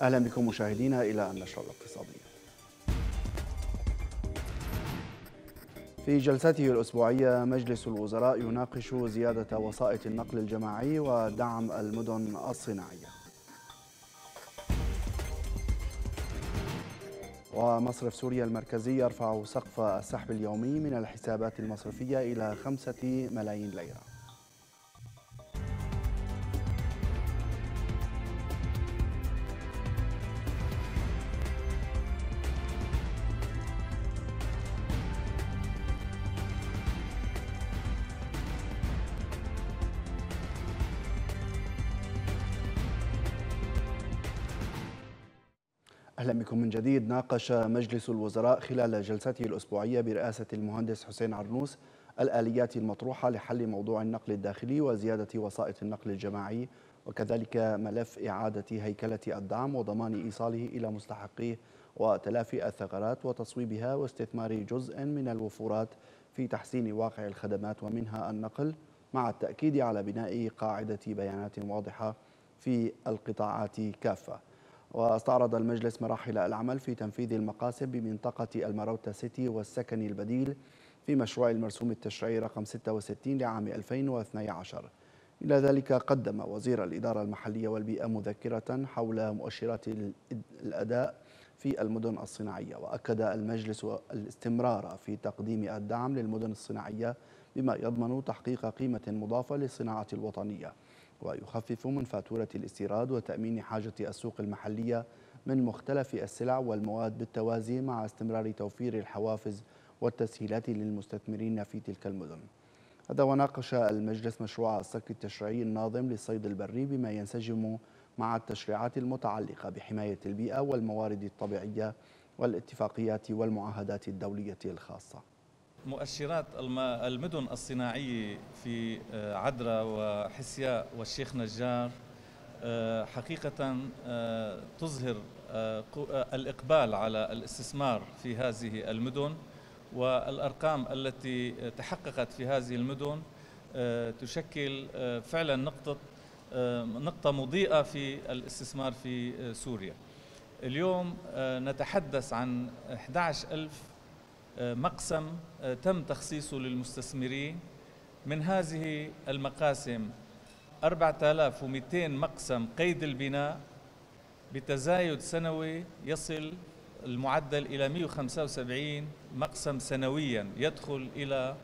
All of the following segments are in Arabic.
أهلا بكم مشاهدينا إلى النشرة الاقتصادية في جلسته الأسبوعية مجلس الوزراء يناقش زيادة وسائط النقل الجماعي ودعم المدن الصناعية ومصرف سوريا المركزي يرفع سقف السحب اليومي من الحسابات المصرفية إلى خمسة ملايين ليرة أهلا بكم من جديد ناقش مجلس الوزراء خلال جلسته الأسبوعية برئاسة المهندس حسين عرنوس الآليات المطروحة لحل موضوع النقل الداخلي وزيادة وسائط النقل الجماعي وكذلك ملف إعادة هيكلة الدعم وضمان إيصاله إلى مستحقيه وتلافي الثغرات وتصويبها واستثمار جزء من الوفورات في تحسين واقع الخدمات ومنها النقل مع التأكيد على بناء قاعدة بيانات واضحة في القطاعات كافة واستعرض المجلس مراحل العمل في تنفيذ المقاسم بمنطقة المروتا سيتي والسكن البديل في مشروع المرسوم التشريعي رقم 66 لعام 2012 إلى ذلك قدم وزير الإدارة المحلية والبيئة مذكرة حول مؤشرات الأداء في المدن الصناعية وأكد المجلس الاستمرار في تقديم الدعم للمدن الصناعية بما يضمن تحقيق قيمة مضافة للصناعة الوطنية ويخفف من فاتورة الاستيراد وتأمين حاجة السوق المحلية من مختلف السلع والمواد بالتوازي مع استمرار توفير الحوافز والتسهيلات للمستثمرين في تلك المدن هذا وناقش المجلس مشروع الصك التشريعي الناظم للصيد البري بما ينسجم مع التشريعات المتعلقة بحماية البيئة والموارد الطبيعية والاتفاقيات والمعاهدات الدولية الخاصة مؤشرات المدن الصناعية في آه، عدرا وحسياء والشيخ نجار آه، حقيقة آه، تظهر الإقبال على الاستثمار في هذه المدن والأرقام التي تحققت في هذه المدن تشكل فعلا نقطة نقطة مضيئة في الاستثمار في سوريا اليوم نتحدث عن 11 ألف آه، مقسم آه، تم تخصيصه للمستثمرين من هذه المقاسم 4200 مقسم قيد البناء بتزايد سنوي يصل المعدل إلى 175 مقسم سنويا يدخل إلى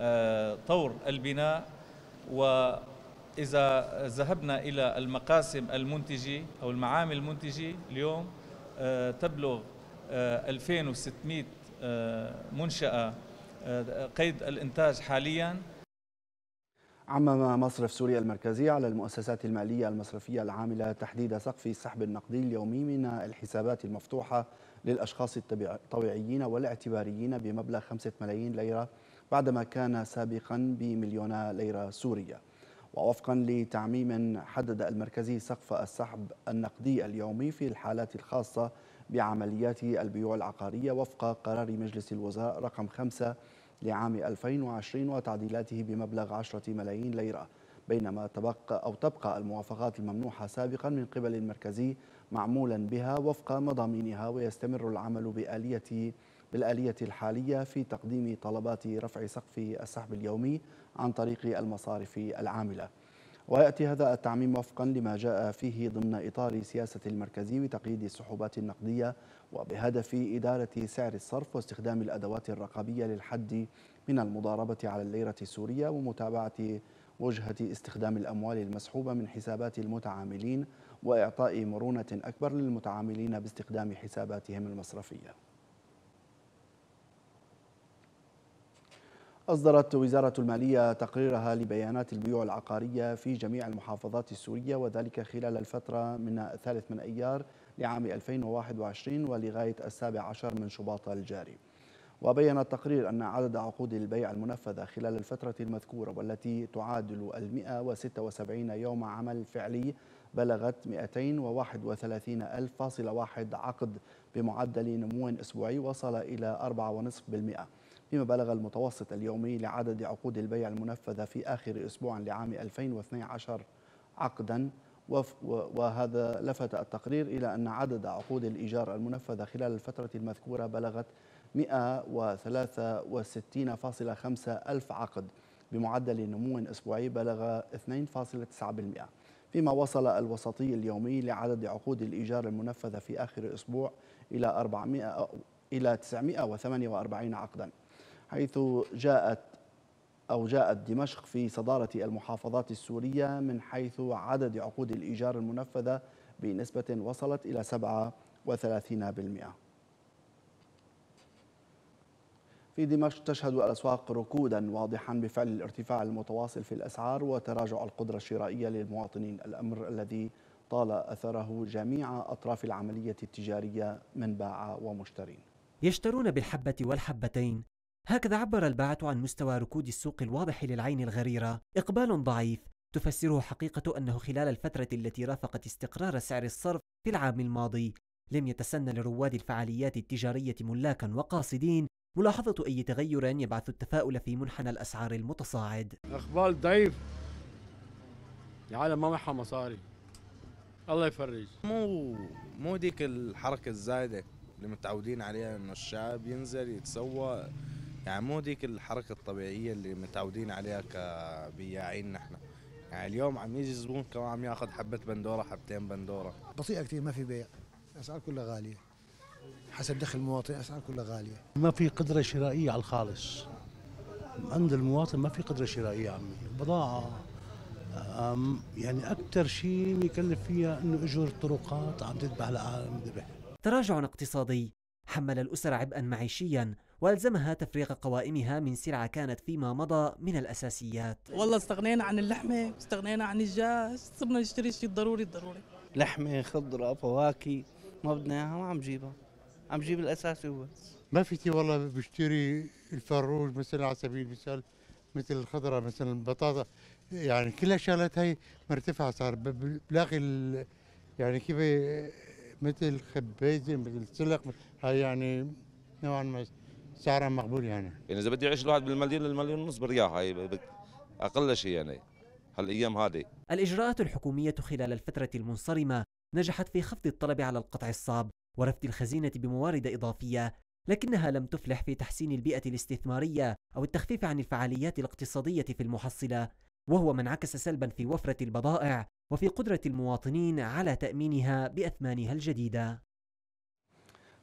آه، طور البناء وإذا ذهبنا إلى المقاسم المنتجة أو المعامل المنتجة اليوم تبلغ 2600 آه، منشأة آه، قيد الإنتاج حالياً عمم مصرف سوريا المركزي على المؤسسات المالية المصرفية العاملة تحديد سقف السحب النقدي اليومي من الحسابات المفتوحة للأشخاص الطبيعيين والاعتباريين بمبلغ 5 ملايين ليرة بعدما كان سابقا بمليون ليرة سورية ووفقا لتعميم حدد المركزي سقف السحب النقدي اليومي في الحالات الخاصة بعمليات البيوع العقارية وفق قرار مجلس الوزراء رقم 5 لعام 2020 وتعديلاته بمبلغ 10 ملايين ليرة بينما تبقى أو تبقى الموافقات الممنوحة سابقا من قبل المركزي معمولا بها وفق مضامينها ويستمر العمل بآلية بالآلية الحالية في تقديم طلبات رفع سقف السحب اليومي عن طريق المصارف العاملة ويأتي هذا التعميم وفقا لما جاء فيه ضمن إطار سياسة المركزي وتقييد السحوبات النقدية وبهدف إدارة سعر الصرف واستخدام الأدوات الرقابية للحد من المضاربة على الليرة السورية ومتابعة وجهة استخدام الأموال المسحوبة من حسابات المتعاملين وإعطاء مرونة أكبر للمتعاملين باستخدام حساباتهم المصرفية أصدرت وزارة المالية تقريرها لبيانات البيوع العقارية في جميع المحافظات السورية وذلك خلال الفترة من الثالث من أيار لعام 2021 ولغاية السابع عشر من شباط الجاري وبين التقرير أن عدد عقود البيع المنفذة خلال الفترة المذكورة والتي تعادل ال 176 يوم عمل فعلي بلغت 231,000.1 عقد بمعدل نمو أسبوعي وصل إلى 4.5% فيما بلغ المتوسط اليومي لعدد عقود البيع المنفذة في آخر أسبوع لعام 2012 عقدا وهذا لفت التقرير إلى أن عدد عقود الإيجار المنفذة خلال الفترة المذكورة بلغت 163.5 ألف عقد بمعدل نمو أسبوعي بلغ 2.9% فيما وصل الوسطي اليومي لعدد عقود الإيجار المنفذة في آخر أسبوع إلى 400 إلى 948 عقداً حيث جاءت أو جاءت دمشق في صدارة المحافظات السورية من حيث عدد عقود الإيجار المنفذة بنسبة وصلت إلى 37% في دمشق تشهد الأسواق ركودا واضحا بفعل الارتفاع المتواصل في الأسعار وتراجع القدرة الشرائية للمواطنين الأمر الذي طال أثره جميع أطراف العملية التجارية من باع ومشترين يشترون بالحبة والحبتين هكذا عبر الباعة عن مستوى ركود السوق الواضح للعين الغريرة إقبال ضعيف تفسره حقيقة أنه خلال الفترة التي رافقت استقرار سعر الصرف في العام الماضي لم يتسنى لرواد الفعاليات التجارية ملاكا وقاصدين ملاحظة أي تغير يبعث التفاؤل في منحنى الأسعار المتصاعد أخبار ضعيف العالم ما معها مصاري الله يفرج مو مو ديك الحركة الزايدة اللي متعودين عليها انه الشعب ينزل يتسوى يعني مو ديك الحركه الطبيعيه اللي متعودين عليها كبياعين نحن يعني اليوم عم يجي زبون كمان عم ياخذ حبه بندوره حبتين بندوره بطيئه كثير ما في بيع الاسعار كلها غاليه حسب دخل المواطن الاسعار كلها غاليه ما في قدره شرائيه على الخالص عند المواطن ما في قدره شرائيه عمي بضاعه يعني اكثر شيء يكلف فيها انه اجور الطرقات عم تذبح لعالم ذبح تراجع اقتصادي حمل الاسر عبئا معيشيا والزمها تفريغ قوائمها من سلعه كانت فيما مضى من الاساسيات. والله استغنينا عن اللحمه، استغنينا عن الدجاج، صرنا نشتري الشيء الضروري الضروري. لحمه، خضره، فواكه، ما بدنا اياها ما عم جيبها. عم جيب الاساسي هو. ما في شيء والله بشتري الفروج مثلا على سبيل المثال مثل الخضره مثلا البطاطا يعني كل الشغلات هي مرتفعه صار بلاقي يعني كيف مثل خبيزه مثل سلق هاي يعني نوعا ما سعرها مقبول يعني يعني اذا بدي يعيش الواحد بالمليون للمليون ونص برياح هاي اقل شيء يعني هالايام هذه الاجراءات الحكوميه خلال الفتره المنصرمه نجحت في خفض الطلب على القطع الصعب ورفد الخزينه بموارد اضافيه لكنها لم تفلح في تحسين البيئه الاستثماريه او التخفيف عن الفعاليات الاقتصاديه في المحصله وهو ما انعكس سلبا في وفره البضائع وفي قدره المواطنين على تامينها باثمانها الجديده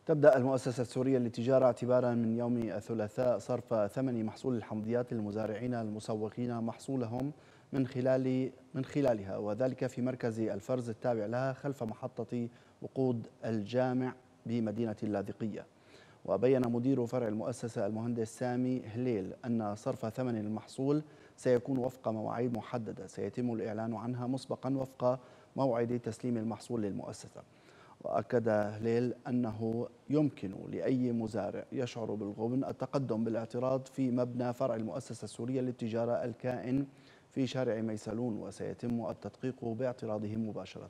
تبدأ المؤسسة السورية للتجارة اعتبارا من يوم الثلاثاء صرف ثمن محصول الحمضيات للمزارعين المسوقين محصولهم من خلال من خلالها وذلك في مركز الفرز التابع لها خلف محطة وقود الجامع بمدينة اللاذقية وبين مدير فرع المؤسسة المهندس سامي هليل أن صرف ثمن المحصول سيكون وفق مواعيد محددة سيتم الإعلان عنها مسبقا وفق موعد تسليم المحصول للمؤسسة وأكد هليل أنه يمكن لأي مزارع يشعر بالغبن التقدم بالاعتراض في مبنى فرع المؤسسة السورية للتجارة الكائن في شارع ميسلون وسيتم التدقيق باعتراضهم مباشرة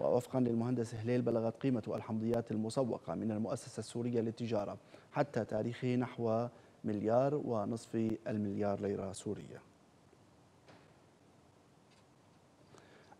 ووفقا للمهندس هليل بلغت قيمة الحمضيات المسوقة من المؤسسة السورية للتجارة حتى تاريخه نحو مليار ونصف المليار ليرة سورية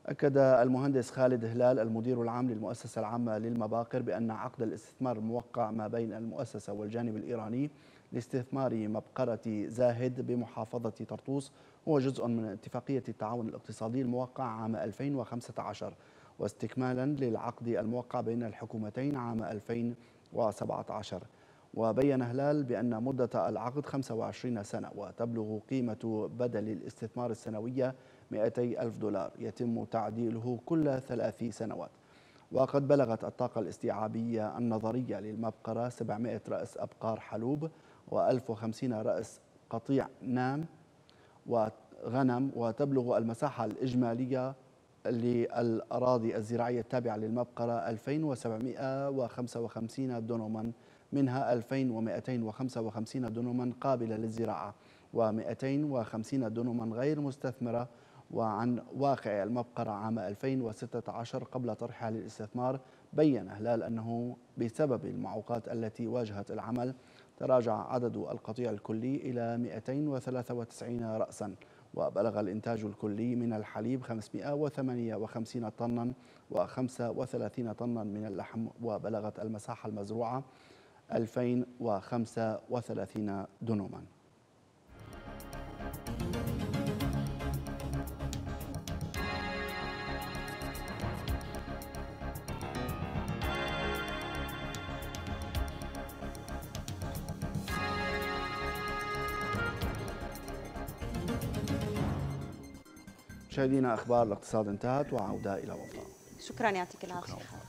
أكد المهندس خالد هلال المدير العام للمؤسسة العامة للمباقر بأن عقد الاستثمار الموقع ما بين المؤسسة والجانب الإيراني لاستثمار مبقرة زاهد بمحافظة طرطوس هو جزء من اتفاقية التعاون الاقتصادي الموقع عام 2015 واستكمالا للعقد الموقع بين الحكومتين عام 2017 وبين هلال بأن مدة العقد 25 سنة وتبلغ قيمة بدل الاستثمار السنوية 200 ألف دولار يتم تعديله كل ثلاث سنوات وقد بلغت الطاقة الاستيعابية النظرية للمبقرة 700 رأس أبقار حلوب و1050 رأس قطيع نام وغنم وتبلغ المساحة الإجمالية للأراضي الزراعية التابعة للمبقرة 2755 دونما منها 2255 دونما قابلة للزراعة و250 دونما غير مستثمرة وعن واقع المبقرة عام 2016 قبل طرحها للاستثمار بين هلال أنه بسبب المعوقات التي واجهت العمل تراجع عدد القطيع الكلي إلى 293 رأساً وبلغ الإنتاج الكلي من الحليب 558 طنا و35 طنا من اللحم وبلغت المساحة المزروعة 2035 دنوماً مشاهدينا اخبار الاقتصاد انتهت وعوده الى وفاء شكرا يعطيك العافيه